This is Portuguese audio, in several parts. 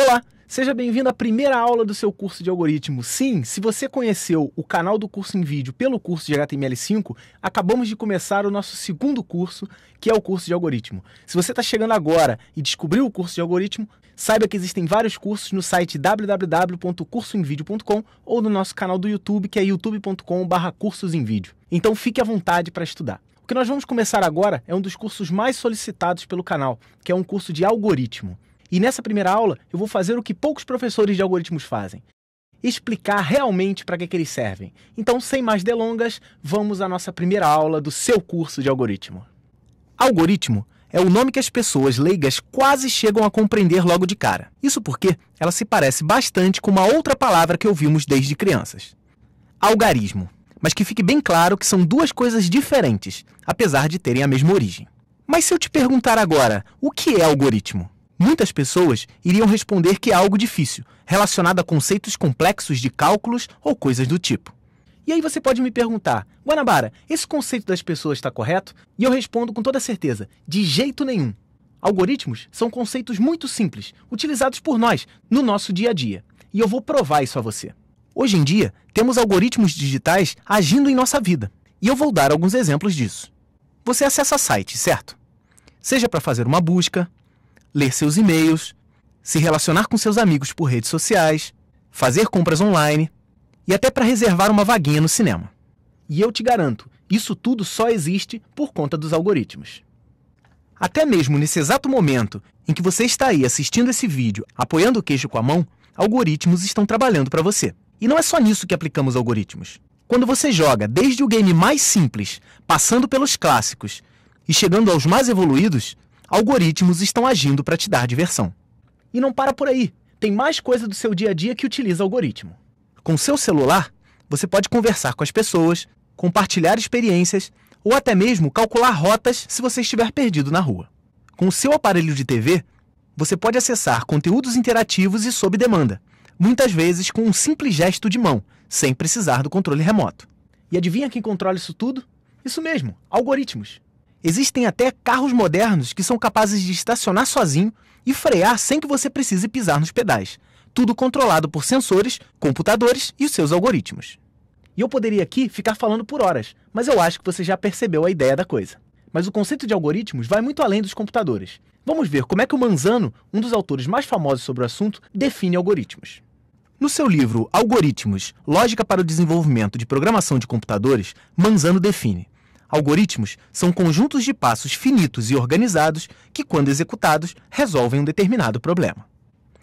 Olá, seja bem-vindo à primeira aula do seu curso de algoritmo. Sim, se você conheceu o canal do curso em vídeo pelo curso de HTML5, acabamos de começar o nosso segundo curso, que é o curso de algoritmo. Se você está chegando agora e descobriu o curso de algoritmo, saiba que existem vários cursos no site www.cursoemvideo.com ou no nosso canal do YouTube, que é youtubecom cursosemvideo cursos em vídeo. Então fique à vontade para estudar. O que nós vamos começar agora é um dos cursos mais solicitados pelo canal, que é um curso de algoritmo. E nessa primeira aula, eu vou fazer o que poucos professores de algoritmos fazem: explicar realmente para que, que eles servem. Então, sem mais delongas, vamos à nossa primeira aula do seu curso de algoritmo. Algoritmo é o nome que as pessoas leigas quase chegam a compreender logo de cara. Isso porque ela se parece bastante com uma outra palavra que ouvimos desde crianças: algarismo. Mas que fique bem claro que são duas coisas diferentes, apesar de terem a mesma origem. Mas se eu te perguntar agora, o que é algoritmo? Muitas pessoas iriam responder que é algo difícil, relacionado a conceitos complexos de cálculos ou coisas do tipo. E aí você pode me perguntar, Guanabara, esse conceito das pessoas está correto? E eu respondo com toda certeza, de jeito nenhum. Algoritmos são conceitos muito simples, utilizados por nós no nosso dia a dia. E eu vou provar isso a você. Hoje em dia, temos algoritmos digitais agindo em nossa vida. E eu vou dar alguns exemplos disso. Você acessa site, certo? Seja para fazer uma busca, ler seus e-mails, se relacionar com seus amigos por redes sociais, fazer compras online e até para reservar uma vaguinha no cinema. E eu te garanto, isso tudo só existe por conta dos algoritmos. Até mesmo nesse exato momento em que você está aí assistindo esse vídeo, apoiando o queijo com a mão, algoritmos estão trabalhando para você. E não é só nisso que aplicamos algoritmos. Quando você joga desde o game mais simples, passando pelos clássicos e chegando aos mais evoluídos, algoritmos estão agindo para te dar diversão. E não para por aí. Tem mais coisa do seu dia a dia que utiliza algoritmo. Com seu celular, você pode conversar com as pessoas, compartilhar experiências ou até mesmo calcular rotas se você estiver perdido na rua. Com o seu aparelho de TV, você pode acessar conteúdos interativos e sob demanda, muitas vezes com um simples gesto de mão, sem precisar do controle remoto. E adivinha quem controla isso tudo? Isso mesmo, algoritmos. Existem até carros modernos que são capazes de estacionar sozinho e frear sem que você precise pisar nos pedais. Tudo controlado por sensores, computadores e os seus algoritmos. E eu poderia aqui ficar falando por horas, mas eu acho que você já percebeu a ideia da coisa. Mas o conceito de algoritmos vai muito além dos computadores. Vamos ver como é que o Manzano, um dos autores mais famosos sobre o assunto, define algoritmos. No seu livro Algoritmos: Lógica para o Desenvolvimento de Programação de Computadores, Manzano define Algoritmos são conjuntos de passos finitos e organizados que, quando executados, resolvem um determinado problema.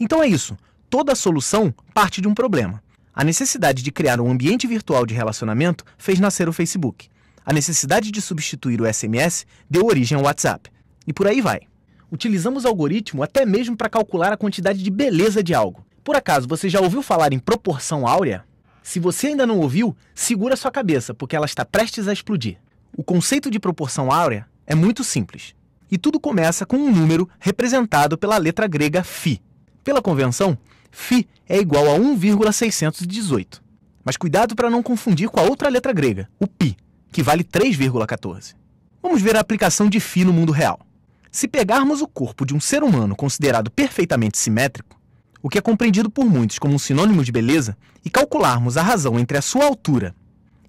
Então é isso. Toda solução parte de um problema. A necessidade de criar um ambiente virtual de relacionamento fez nascer o Facebook. A necessidade de substituir o SMS deu origem ao WhatsApp. E por aí vai. Utilizamos algoritmo até mesmo para calcular a quantidade de beleza de algo. Por acaso você já ouviu falar em proporção áurea? Se você ainda não ouviu, segura sua cabeça, porque ela está prestes a explodir. O conceito de proporção áurea é muito simples. E tudo começa com um número representado pela letra grega φ. Pela convenção, φ é igual a 1,618. Mas cuidado para não confundir com a outra letra grega, o π, que vale 3,14. Vamos ver a aplicação de φ no mundo real. Se pegarmos o corpo de um ser humano considerado perfeitamente simétrico, o que é compreendido por muitos como um sinônimo de beleza, e calcularmos a razão entre a sua altura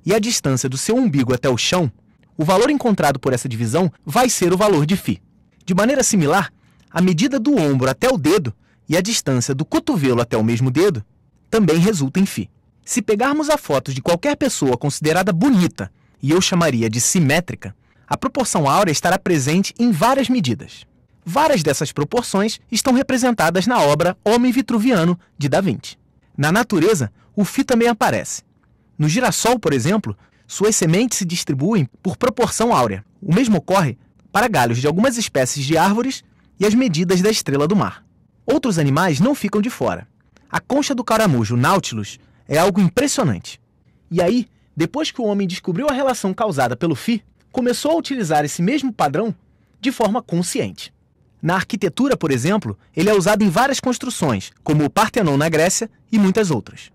e a distância do seu umbigo até o chão, o valor encontrado por essa divisão vai ser o valor de φ. De maneira similar, a medida do ombro até o dedo e a distância do cotovelo até o mesmo dedo também resulta em φ. Se pegarmos a foto de qualquer pessoa considerada bonita, e eu chamaria de simétrica, a proporção áurea estará presente em várias medidas. Várias dessas proporções estão representadas na obra Homem Vitruviano, de Da Vinci. Na natureza, o φ também aparece. No girassol, por exemplo, suas sementes se distribuem por proporção áurea. O mesmo ocorre para galhos de algumas espécies de árvores e as medidas da estrela do mar. Outros animais não ficam de fora. A concha do caramujo, Nautilus, é algo impressionante. E aí, depois que o homem descobriu a relação causada pelo Phi, começou a utilizar esse mesmo padrão de forma consciente. Na arquitetura, por exemplo, ele é usado em várias construções, como o Partenon na Grécia e muitas outras.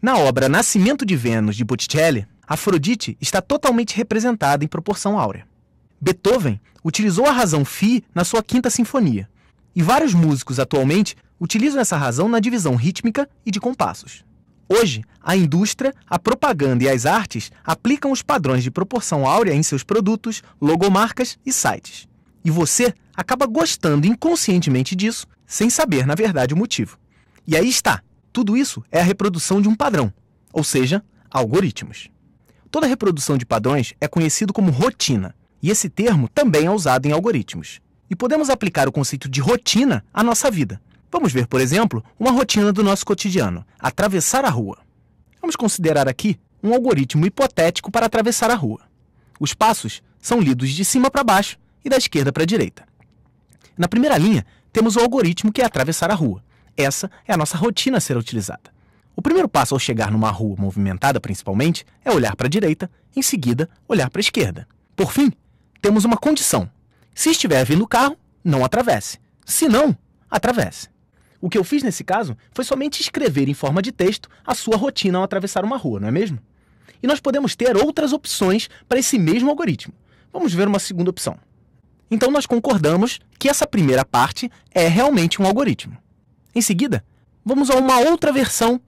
Na obra Nascimento de Vênus de Botticelli, Afrodite está totalmente representada em proporção áurea. Beethoven utilizou a razão phi na sua Quinta Sinfonia, e vários músicos atualmente utilizam essa razão na divisão rítmica e de compassos. Hoje, a indústria, a propaganda e as artes aplicam os padrões de proporção áurea em seus produtos, logomarcas e sites. E você acaba gostando inconscientemente disso, sem saber, na verdade, o motivo. E aí está: tudo isso é a reprodução de um padrão, ou seja, algoritmos. Toda reprodução de padrões é conhecido como rotina, e esse termo também é usado em algoritmos. E podemos aplicar o conceito de rotina à nossa vida. Vamos ver, por exemplo, uma rotina do nosso cotidiano: atravessar a rua. Vamos considerar aqui um algoritmo hipotético para atravessar a rua. Os passos são lidos de cima para baixo e da esquerda para a direita. Na primeira linha, temos o algoritmo que é atravessar a rua. Essa é a nossa rotina a ser utilizada. O primeiro passo ao chegar numa rua movimentada principalmente é olhar para a direita, em seguida, olhar para a esquerda. Por fim, temos uma condição: se estiver vindo carro, não atravesse. Se não, atravesse. O que eu fiz nesse caso foi somente escrever em forma de texto a sua rotina ao atravessar uma rua, não é mesmo? E nós podemos ter outras opções para esse mesmo algoritmo. Vamos ver uma segunda opção. Então nós concordamos que essa primeira parte é realmente um algoritmo. Em seguida, vamos a uma outra versão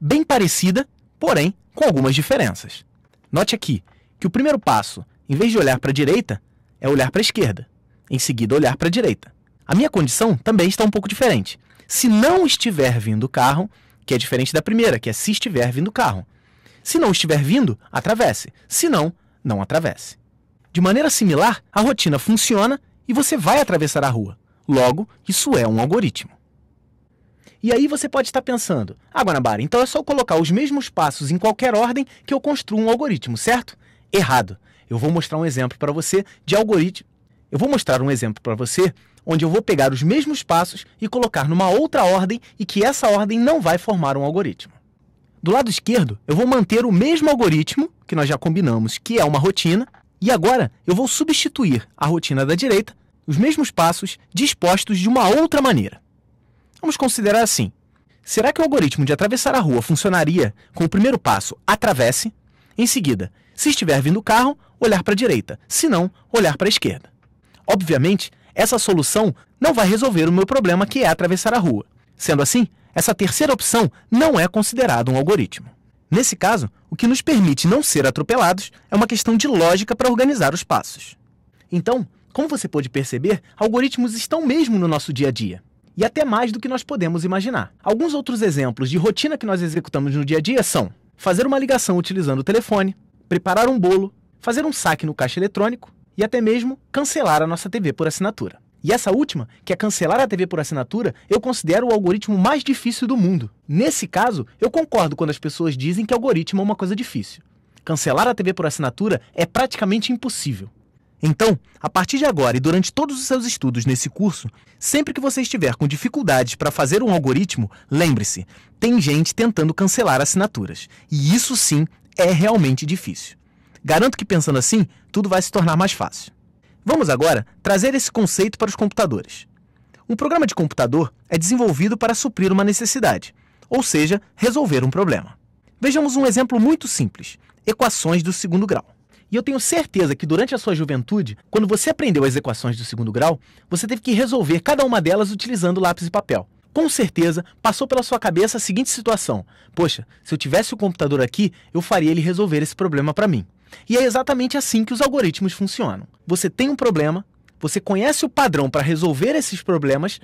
bem parecida, porém com algumas diferenças. Note aqui que o primeiro passo, em vez de olhar para a direita, é olhar para a esquerda, em seguida, olhar para a direita. A minha condição também está um pouco diferente. Se não estiver vindo o carro, que é diferente da primeira, que é se estiver vindo o carro. Se não estiver vindo, atravesse. Se não, não atravesse. De maneira similar, a rotina funciona e você vai atravessar a rua. Logo, isso é um algoritmo. E aí você pode estar pensando, ah, Guanabara, então é só colocar os mesmos passos em qualquer ordem que eu construo um algoritmo, certo? Errado. Eu vou mostrar um exemplo para você de algoritmo. Eu vou mostrar um exemplo para você onde eu vou pegar os mesmos passos e colocar numa outra ordem e que essa ordem não vai formar um algoritmo. Do lado esquerdo, eu vou manter o mesmo algoritmo que nós já combinamos, que é uma rotina, e agora eu vou substituir a rotina da direita, os mesmos passos dispostos de uma outra maneira. Vamos considerar assim: será que o algoritmo de atravessar a rua funcionaria com o primeiro passo atravesse? Em seguida, se estiver vindo o carro, olhar para a direita, se não, olhar para a esquerda. Obviamente, essa solução não vai resolver o meu problema que é atravessar a rua. Sendo assim, essa terceira opção não é considerada um algoritmo. Nesse caso, o que nos permite não ser atropelados é uma questão de lógica para organizar os passos. Então, como você pode perceber, algoritmos estão mesmo no nosso dia a dia e até mais do que nós podemos imaginar. Alguns outros exemplos de rotina que nós executamos no dia a dia são fazer uma ligação utilizando o telefone, preparar um bolo, fazer um saque no caixa eletrônico e até mesmo cancelar a nossa TV por assinatura. E essa última, que é cancelar a TV por assinatura, eu considero o algoritmo mais difícil do mundo. Nesse caso, eu concordo quando as pessoas dizem que algoritmo é uma coisa difícil. Cancelar a TV por assinatura é praticamente impossível. Então, a partir de agora e durante todos os seus estudos nesse curso, sempre que você estiver com dificuldades para fazer um algoritmo, lembre-se, tem gente tentando cancelar assinaturas. E isso sim é realmente difícil. Garanto que pensando assim, tudo vai se tornar mais fácil. Vamos agora trazer esse conceito para os computadores. Um programa de computador é desenvolvido para suprir uma necessidade, ou seja, resolver um problema. Vejamos um exemplo muito simples: equações do segundo grau. E eu tenho certeza que durante a sua juventude, quando você aprendeu as equações do segundo grau, você teve que resolver cada uma delas utilizando lápis e papel. Com certeza, passou pela sua cabeça a seguinte situação: Poxa, se eu tivesse o computador aqui, eu faria ele resolver esse problema para mim. E é exatamente assim que os algoritmos funcionam. Você tem um problema, você conhece o padrão para resolver esses problemas,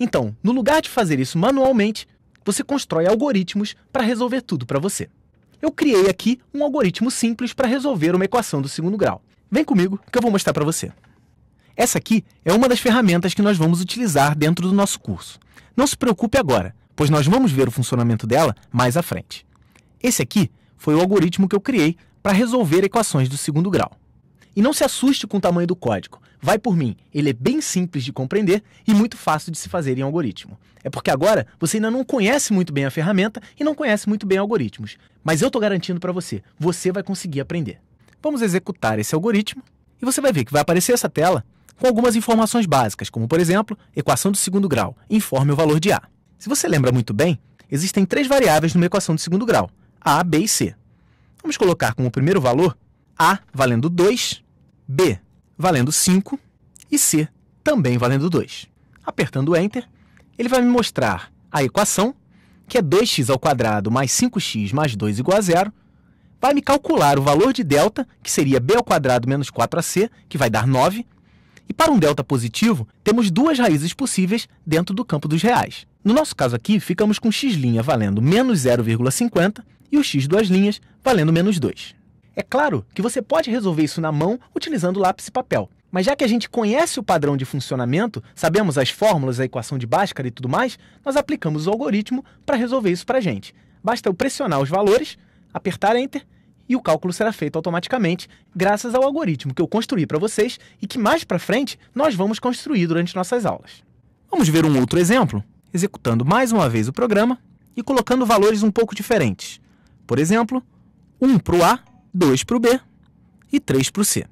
então, no lugar de fazer isso manualmente, você constrói algoritmos para resolver tudo para você eu criei aqui um algoritmo simples para resolver uma equação do segundo grau. Vem comigo que eu vou mostrar para você. Essa aqui é uma das ferramentas que nós vamos utilizar dentro do nosso curso. Não se preocupe agora, pois nós vamos ver o funcionamento dela mais à frente. Esse aqui foi o algoritmo que eu criei para resolver equações do segundo grau. E não se assuste com o tamanho do código. Vai por mim, ele é bem simples de compreender e muito fácil de se fazer em algoritmo. É porque agora você ainda não conhece muito bem a ferramenta e não conhece muito bem algoritmos. Mas eu estou garantindo para você, você vai conseguir aprender. Vamos executar esse algoritmo e você vai ver que vai aparecer essa tela com algumas informações básicas, como por exemplo, equação do segundo grau, informe o valor de A. Se você lembra muito bem, existem três variáveis numa equação do segundo grau, A, B e C. Vamos colocar como primeiro valor A valendo 2 B valendo 5 e C também valendo 2. Apertando Enter, ele vai me mostrar a equação, que é 2x ao quadrado mais 5x mais 2 igual a zero, vai me calcular o valor de delta, que seria b ao quadrado menos 4ac, que vai dar 9, e para um delta positivo, temos duas raízes possíveis dentro do campo dos reais. No nosso caso aqui, ficamos com x' valendo menos 0,50 e o x duas linhas valendo menos 2. É claro que você pode resolver isso na mão utilizando lápis e papel. Mas já que a gente conhece o padrão de funcionamento, sabemos as fórmulas, a equação de Bhaskara e tudo mais, nós aplicamos o algoritmo para resolver isso para a gente. Basta eu pressionar os valores, apertar Enter e o cálculo será feito automaticamente, graças ao algoritmo que eu construí para vocês e que mais para frente nós vamos construir durante nossas aulas. Vamos ver um outro exemplo, executando mais uma vez o programa e colocando valores um pouco diferentes. Por exemplo, 1 para o A 2 para o B e 3 para o C.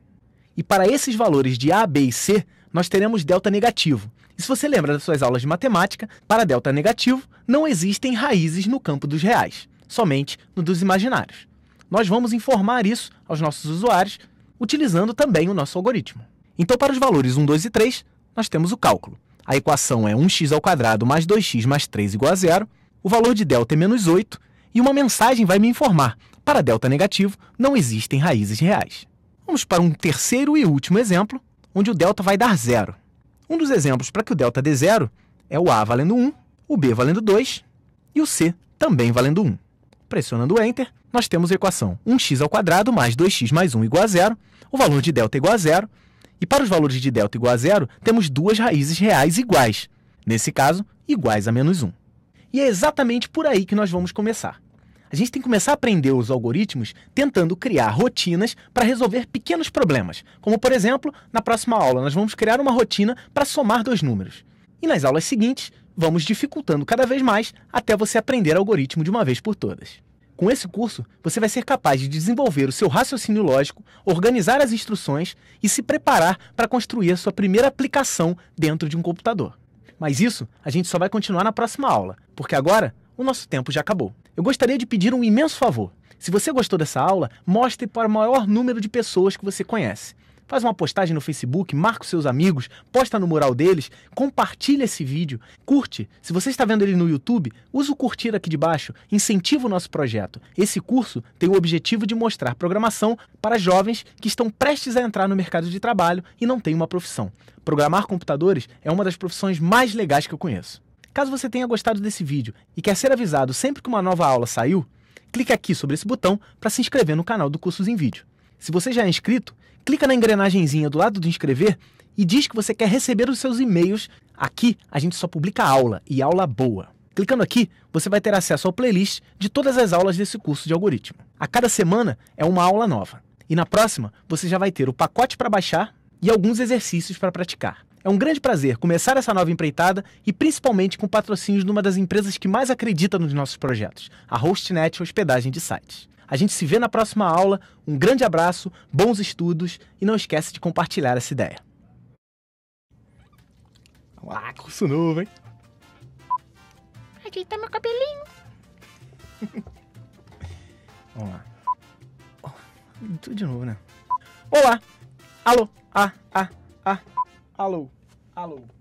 E para esses valores de A, B e C, nós teremos delta negativo. E se você lembra das suas aulas de matemática, para delta negativo não existem raízes no campo dos reais, somente no dos imaginários. Nós vamos informar isso aos nossos usuários utilizando também o nosso algoritmo. Então, para os valores 1, 2 e 3, nós temos o cálculo. A equação é 1x² x mais 2x mais 3 igual a zero, o valor de delta é menos 8, e uma mensagem vai me informar para delta negativo, não existem raízes reais. Vamos para um terceiro e último exemplo, onde o delta vai dar zero. Um dos exemplos para que o delta dê zero é o a valendo 1, o b valendo 2 e o c também valendo 1. Pressionando o Enter, nós temos a equação 1x² mais 2x mais 1 igual a zero, o valor de delta igual a zero, e para os valores de delta igual a zero, temos duas raízes reais iguais, nesse caso, iguais a menos 1. E é exatamente por aí que nós vamos começar. A gente tem que começar a aprender os algoritmos tentando criar rotinas para resolver pequenos problemas. Como, por exemplo, na próxima aula, nós vamos criar uma rotina para somar dois números. E nas aulas seguintes, vamos dificultando cada vez mais até você aprender algoritmo de uma vez por todas. Com esse curso, você vai ser capaz de desenvolver o seu raciocínio lógico, organizar as instruções e se preparar para construir a sua primeira aplicação dentro de um computador. Mas isso a gente só vai continuar na próxima aula, porque agora o nosso tempo já acabou. Eu gostaria de pedir um imenso favor. Se você gostou dessa aula, mostre para o maior número de pessoas que você conhece. Faz uma postagem no Facebook, marca os seus amigos, posta no mural deles, compartilha esse vídeo, curte. Se você está vendo ele no YouTube, use o curtir aqui de baixo, incentiva o nosso projeto. Esse curso tem o objetivo de mostrar programação para jovens que estão prestes a entrar no mercado de trabalho e não têm uma profissão. Programar computadores é uma das profissões mais legais que eu conheço. Caso você tenha gostado desse vídeo e quer ser avisado sempre que uma nova aula saiu, clique aqui sobre esse botão para se inscrever no canal do Cursos em Vídeo. Se você já é inscrito, clica na engrenagemzinha do lado do inscrever e diz que você quer receber os seus e-mails. Aqui a gente só publica aula e aula boa. Clicando aqui, você vai ter acesso ao playlist de todas as aulas desse curso de algoritmo. A cada semana é uma aula nova. E na próxima, você já vai ter o pacote para baixar e alguns exercícios para praticar. É um grande prazer começar essa nova empreitada e principalmente com patrocínios de uma das empresas que mais acredita nos nossos projetos, a HostNet Hospedagem de Sites. A gente se vê na próxima aula, um grande abraço, bons estudos e não esquece de compartilhar essa ideia. Ah, curso novo, hein? Ajeitar meu cabelinho. Vamos lá. Oh, tudo de novo, né? Olá! Alô! Ah, ah, ah. Alô, alô.